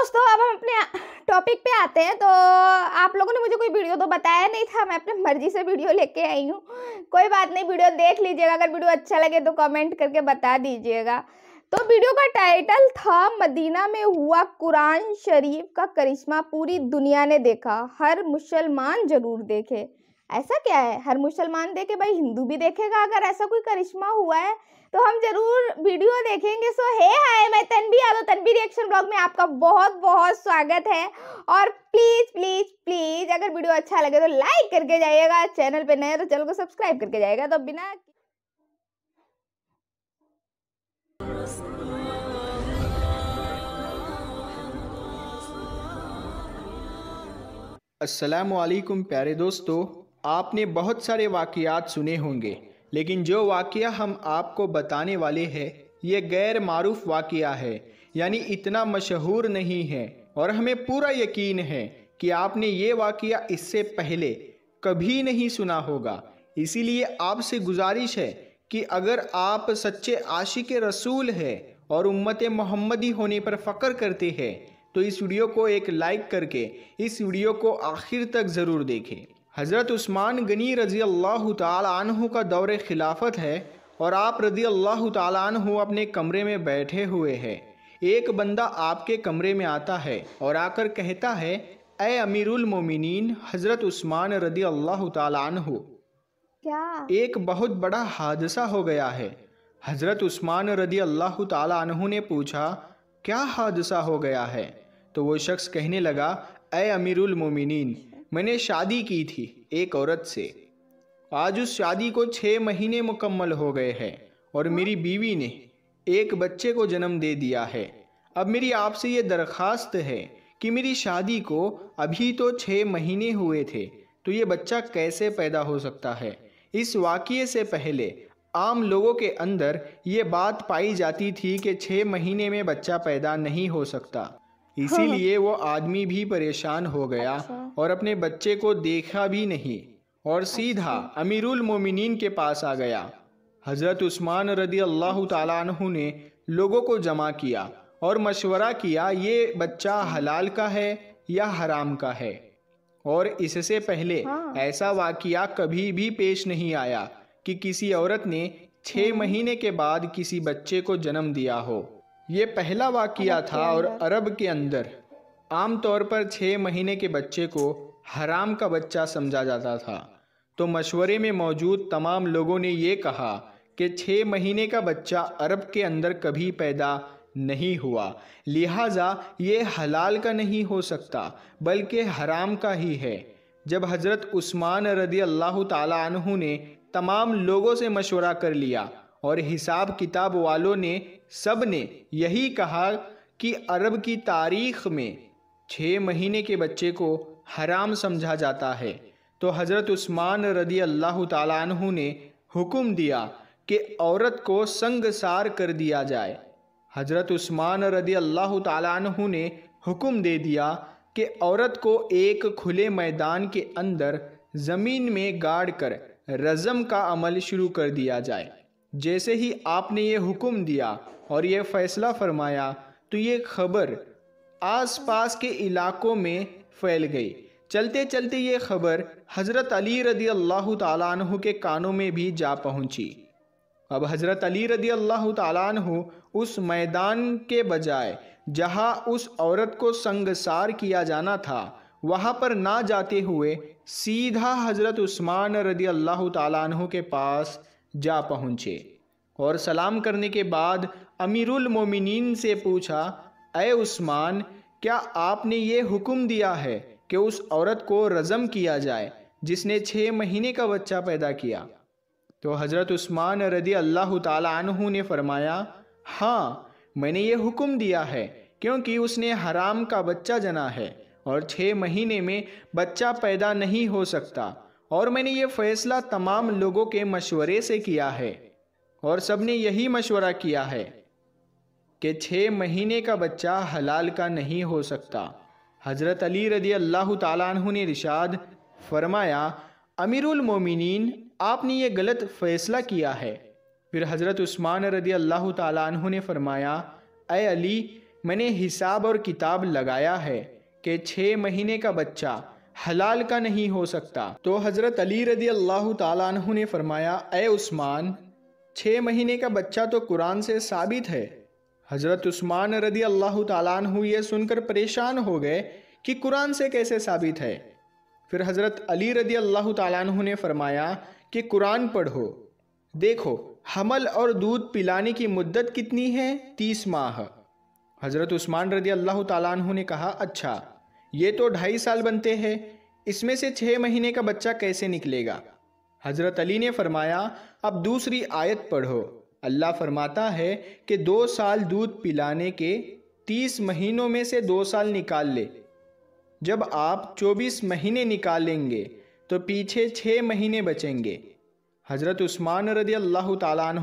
दोस्तों अब हम अपने टॉपिक पे आते हैं तो आप लोगों ने मुझे कोई वीडियो तो बताया नहीं था मैं अपने मर्जी से वीडियो लेके आई हूँ कोई बात नहीं वीडियो देख लीजिएगा अगर वीडियो अच्छा लगे तो कमेंट करके बता दीजिएगा तो वीडियो का टाइटल था मदीना में हुआ कुरान शरीफ का करिश्मा पूरी दुनिया ने देखा हर मुसलमान ज़रूर देखे ऐसा क्या है हर मुसलमान देखे भाई हिंदू भी देखेगा अगर ऐसा कोई करिश्मा हुआ है तो हम जरूर वीडियो देखेंगे सो हे हाय मैं तनबी यादव तनबी रिएक्शन ब्लॉग में आपका बहुत बहुत स्वागत है और प्लीज़ प्लीज़ प्लीज़ अगर वीडियो अच्छा लगे तो लाइक करके जाइएगा चैनल पे नए तो चैनल को सब्सक्राइब करके जाइएगा तो बिना असलकुम प्यारे दोस्तों आपने बहुत सारे वाकयात सुने होंगे लेकिन जो वाक़ हम आपको बताने वाले हैं ये गैर मरूफ वाक़ है यानी इतना मशहूर नहीं है और हमें पूरा यकीन है कि आपने ये वाक़ इससे पहले कभी नहीं सुना होगा इसीलिए आपसे गुजारिश है कि अगर आप सच्चे आशिक रसूल है और उम्मत मोहम्मदी होने पर फ़ख्र करते हैं तो इस वीडियो को एक लाइक करके इस वीडियो को आखिर तक ज़रूर देखें हज़रत उस्मान गनी रज़ी अल्लाह तु का दौर खिलाफत है और आप रज़ी अल्लाह तु अपने कमरे में बैठे हुए हैं एक बंदा आपके कमरे में आता है और आकर कहता है ए अमीरुल मोमिनीन हज़रत उस्मान रदी अल्लाह तु क्या एक बहुत बड़ा हादसा हो गया है हज़रत उस्मान रदी अल्लाह तु ने पूछा क्या हादसा हो गया है तो वो शख्स कहने लगा ए अमीरुल मोमिनीन मैंने शादी की थी एक औरत से आज उस शादी को छः महीने मुकम्मल हो गए हैं और मेरी बीवी ने एक बच्चे को जन्म दे दिया है अब मेरी आपसे ये दरख्वास्त है कि मेरी शादी को अभी तो छः महीने हुए थे तो ये बच्चा कैसे पैदा हो सकता है इस वाक़े से पहले आम लोगों के अंदर ये बात पाई जाती थी कि छः महीने में बच्चा पैदा नहीं हो सकता इसीलिए वो आदमी भी परेशान हो गया अच्छा। और अपने बच्चे को देखा भी नहीं और सीधा अच्छा। अमीरुल मोमिनीन के पास आ गया हज़रत उस्मान रदी अल्लाह तु ने लोगों को जमा किया और मशवरा किया ये बच्चा अच्छा। हलाल का है या हराम का है और इससे पहले हाँ। ऐसा वाकया कभी भी पेश नहीं आया कि किसी औरत ने छः हाँ। महीने के बाद किसी बच्चे को जन्म दिया हो ये पहला वाक़ था और अरब के अंदर आमतौर पर छः महीने के बच्चे को हराम का बच्चा समझा जाता था तो मशवरे में मौजूद तमाम लोगों ने यह कहा कि छः महीने का बच्चा अरब के अंदर कभी पैदा नहीं हुआ लिहाजा ये हलाल का नहीं हो सकता बल्कि हराम का ही है जब हज़रत उस्मान रदी अल्लाह तु ने तमाम लोगों से मशवरा कर लिया और हिसाब किताब वालों ने सब ने यही कहा कि अरब की तारीख में छः महीने के बच्चे को हराम समझा जाता है तो हज़रत उस्मान रदी अल्लाह तु ने हुक्म दिया कि औरत को संगसार कर दिया जाए हज़रत उस्मान रदी अल्लाह तु ने हुक्म दे दिया कि औरत को एक खुले मैदान के अंदर ज़मीन में गाड़ कर रज़म का अमल शुरू कर दिया जाए जैसे ही आपने ये हुक्म दिया और ये फैसला फरमाया तो ये खबर आसपास के इलाकों में फैल गई चलते चलते ये खबर हज़रत अली रदी अल्लाह तु के कानों में भी जा पहुंची अब हज़रत अली रदी अल्लाह तु उस मैदान के बजाय जहां उस औरत को संगसार किया जाना था वहां पर ना जाते हुए सीधा हज़रत उस्मान रदी अल्लाह तु के पास जा पहुँचे और सलाम करने के बाद अमीरुल मोमिनीन से पूछा अय उस्मान क्या आपने ये हुक्म दिया है कि उस औरत को रज़म किया जाए जिसने छः महीने का बच्चा पैदा किया तो हज़रत उस्मान रदी अल्लाह तु ने फरमाया हाँ मैंने ये हुक्म दिया है क्योंकि उसने हराम का बच्चा जना है और छः महीने में बच्चा पैदा नहीं हो सकता और मैंने ये फैसला तमाम लोगों के मशवरे से किया है और सबने यही मशवरा किया है कि छः महीने का बच्चा हलाल का नहीं हो सकता हज़रत अली रदी अल्लाह तु ने रिशाद फरमाया अमीरुल मोमिनीन आपने ये गलत फ़ैसला किया है फिर हज़रत उस्मान रदी अल्लाह तु ने फरमाया अय अली मैंने हिसाब और किताब लगाया है कि छः महीने का बच्चा हलाल का नहीं हो सकता तो हज़रत अली रदी अल्लाह तु ने फरमाया ए उस्मान छः महीने का बच्चा तो कुरान से साबित है हज़रत उस्मान रदी अल्लाह तु ये सुनकर परेशान हो गए कि कुरान से कैसे साबित है फिर हज़रत अली रदी अल्लाह तु ने फरमाया कि कुरान पढ़ो देखो हमल और दूध पिलाने की मुद्दत कितनी है तीस माह हज़रत उस्मान रदी अल्लाह तु ने कहा अच्छा ये तो ढाई साल बनते हैं इसमें से छः महीने का बच्चा कैसे निकलेगा हज़रत अली ने फरमाया अब दूसरी आयत पढ़ो अल्लाह फरमाता है कि दो साल दूध पिलाने के तीस महीनों में से दो साल निकाल ले जब आप चौबीस महीने निकालेंगे तो पीछे छः महीने बचेंगे हज़रत उस्मान रदी अल्लाह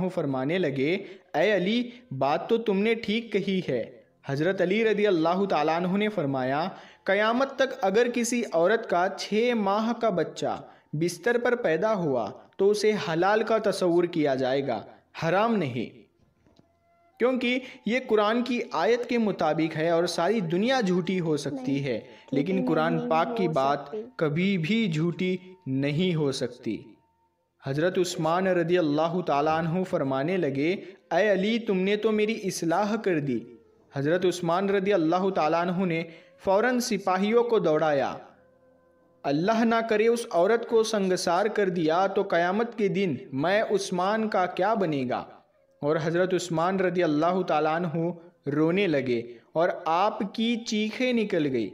तु फरमाने लगे ए अली बात तो तुमने ठीक कही है हज़रत अली रदी अल्लाह तु ने फरमाया क़यामत तक अगर किसी औरत का छः माह का बच्चा बिस्तर पर पैदा हुआ तो उसे हलाल का तस्वूर किया जाएगा हराम नहीं क्योंकि ये कुरान की आयत के मुताबिक है और सारी दुनिया झूठी हो सकती है लेकिन कुरान पाक की बात कभी भी झूठी नहीं हो सकती हज़रत उस्मान रदी अल्लाह तु फरमाने लगे अय अली तुमने तो मेरी इसलाह कर दी हज़रत उस्मान रदी अल्लाह तु ने फ़ौर सिपाहियों को दौड़ाया अल्लाह ना करे उस औरत को संगसार कर दिया तो क़यामत के दिन मैं उस्मान का क्या बनेगा और हज़रत उस्मान रदी अल्लाह तु रोने लगे और आपकी चीखें निकल गई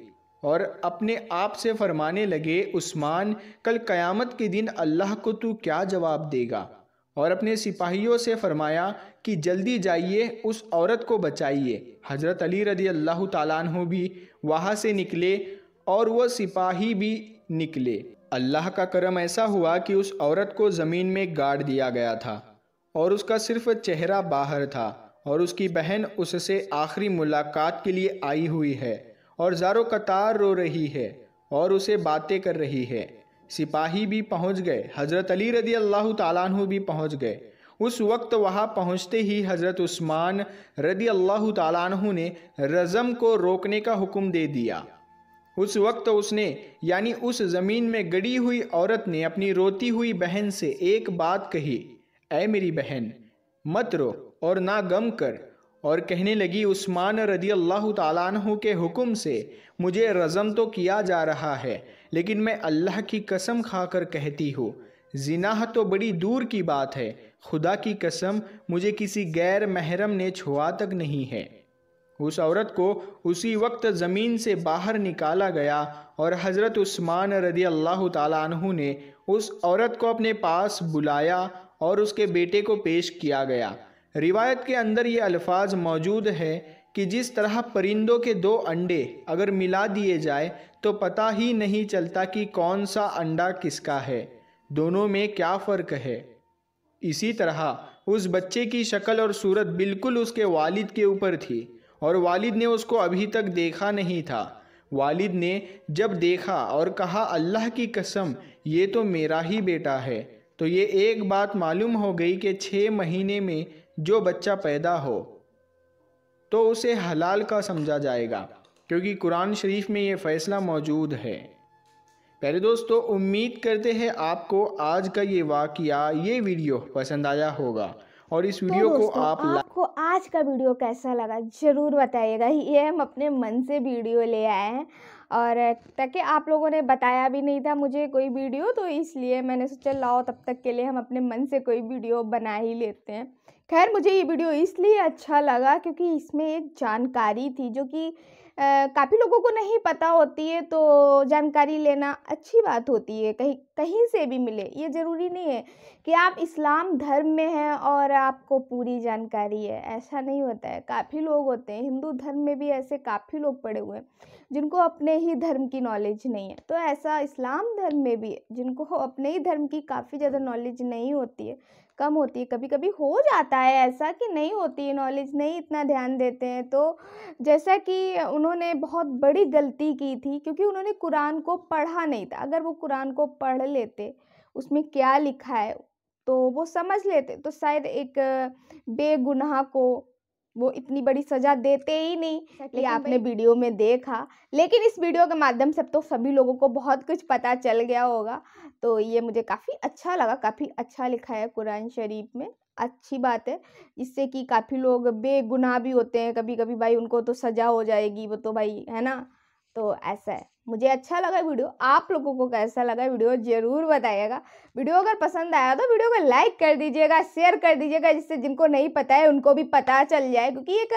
और अपने आप से फरमाने लगे उस्मान कल क़यामत के दिन अल्लाह को तू क्या जवाब देगा और अपने सिपाहियों से फरमाया कि जल्दी जाइए उस औरत को बचाइए हज़रत अली रदी अल्लाह तु भी वहाँ से निकले और वह सिपाही भी निकले अल्लाह का करम ऐसा हुआ कि उस औरत को ज़मीन में गाड़ दिया गया था और उसका सिर्फ चेहरा बाहर था और उसकी बहन उससे आखिरी मुलाकात के लिए आई हुई है और जारो कतार रो रही है और उसे बातें कर रही है सिपाही भी पहुंच गए हज़रत अली रदी अल्लाह तु भी पहुंच गए उस वक्त वहाँ पहुँचते ही हज़रत उस्मान रदी अल्लाह तु ने रज़म को रोकने का हुक्म दे दिया उस वक्त उसने यानी उस ज़मीन में गड़ी हुई औरत ने अपनी रोती हुई बहन से एक बात कही ऐ मेरी बहन मत रो और ना गम कर और कहने लगी उस्मान रदी अल्लाह तु के हुक्म से मुझे रज़म तो किया जा रहा है लेकिन मैं अल्लाह की कसम खाकर कहती हूँ जिनाह तो बड़ी दूर की बात है खुदा की कसम मुझे किसी गैर महरम ने छुआ तक नहीं है उस औरत को उसी वक्त ज़मीन से बाहर निकाला गया और हज़रत उस्मान रदी अल्लाह तु ने उस औरत को अपने पास बुलाया और उसके बेटे को पेश किया गया रिवायत के अंदर ये अल्फाज मौजूद है कि जिस तरह परिंदों के दो अंडे अगर मिला दिए जाए तो पता ही नहीं चलता कि कौन सा अंडा किसका है दोनों में क्या फ़र्क है इसी तरह उस बच्चे की शक्ल और सूरत बिल्कुल उसके वालिद के ऊपर थी और वालिद ने उसको अभी तक देखा नहीं था वालिद ने जब देखा और कहा अल्लाह की कसम ये तो मेरा ही बेटा है तो ये एक बात मालूम हो गई कि छः महीने में जो बच्चा पैदा हो तो उसे हलाल का समझा जाएगा क्योंकि कुरान शरीफ में ये फ़ैसला मौजूद है पहले दोस्तों उम्मीद करते हैं आपको आज का ये वाक़ ये वीडियो पसंद आया होगा और इस तो वीडियो तो को आप आपको आज का वीडियो कैसा लगा ज़रूर बताइएगा ये हम अपने मन से वीडियो ले आए हैं और ताकि आप लोगों ने बताया भी नहीं था मुझे कोई वीडियो तो इसलिए मैंने सोचा लाओ तब तक के लिए हम अपने मन से कोई वीडियो बना ही लेते हैं खैर मुझे ये वीडियो इसलिए अच्छा लगा क्योंकि इसमें एक जानकारी थी जो कि काफ़ी लोगों को नहीं पता होती है तो जानकारी लेना अच्छी बात होती है कहीं कहीं से भी मिले ये ज़रूरी नहीं है कि आप इस्लाम धर्म में हैं और आपको पूरी जानकारी है ऐसा नहीं होता है काफ़ी लोग होते हैं हिंदू धर्म में भी ऐसे काफ़ी लोग पड़े हुए हैं जिनको अपने ही धर्म की नॉलेज नहीं है तो ऐसा इस्लाम धर्म में भी है जिनको अपने ही धर्म की काफ़ी ज़्यादा नॉलेज नहीं होती है कम होती है कभी कभी हो जाता है ऐसा कि नहीं होती है नॉलेज नहीं इतना ध्यान देते हैं तो जैसा कि उन्होंने बहुत बड़ी गलती की थी क्योंकि उन्होंने कुरान को पढ़ा नहीं था अगर वो कुरान को पढ़ लेते उसमें क्या लिखा है तो वो समझ लेते तो शायद एक बेगुनाह को वो इतनी बड़ी सजा देते ही नहीं ये आपने वीडियो में देखा लेकिन इस वीडियो के माध्यम से अब तो सभी लोगों को बहुत कुछ पता चल गया होगा तो ये मुझे काफ़ी अच्छा लगा काफ़ी अच्छा लिखा है कुरान शरीफ में अच्छी बात है इससे कि काफ़ी लोग बेगुनाह भी होते हैं कभी कभी भाई उनको तो सजा हो जाएगी वो तो भाई है ना तो ऐसा है मुझे अच्छा लगा वीडियो आप लोगों को कैसा लगा वीडियो जरूर बताइएगा वीडियो अगर पसंद आया तो वीडियो को लाइक कर दीजिएगा शेयर कर दीजिएगा जिससे जिनको नहीं पता है उनको भी पता चल जाए क्योंकि एक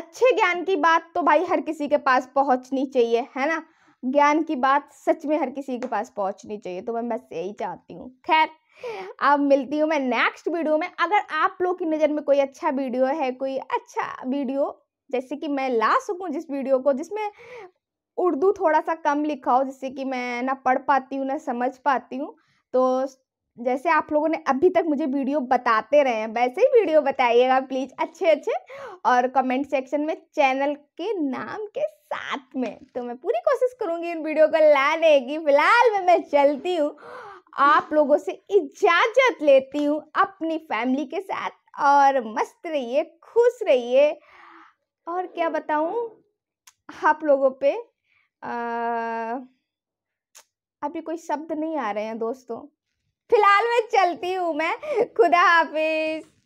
अच्छे ज्ञान की बात तो भाई हर किसी के पास पहुंचनी चाहिए है ना ज्ञान की बात सच में हर किसी के पास पहुँचनी चाहिए तो मैं बस यही चाहती हूँ खैर अब मिलती हूँ मैं नेक्स्ट वीडियो में अगर आप लोग की नज़र में कोई अच्छा वीडियो है कोई अच्छा वीडियो जैसे कि मैं ला सकूँ जिस वीडियो को जिसमें उर्दू थोड़ा सा कम लिखा हो जिससे कि मैं ना पढ़ पाती हूँ ना समझ पाती हूँ तो जैसे आप लोगों ने अभी तक मुझे वीडियो बताते रहे हैं वैसे ही वीडियो बताइएगा प्लीज़ अच्छे अच्छे और कमेंट सेक्शन में चैनल के नाम के साथ में तो मैं पूरी कोशिश करूँगी इन वीडियो को लाने की फ़िलहाल में मैं चलती हूँ आप लोगों से इजाज़त लेती हूँ अपनी फैमिली के साथ और मस्त रहिए खुश रहिए और क्या बताऊँ आप लोगों पर अभी कोई शब्द नहीं आ रहे हैं दोस्तों फिलहाल मैं चलती हूँ मैं खुदा हाफिज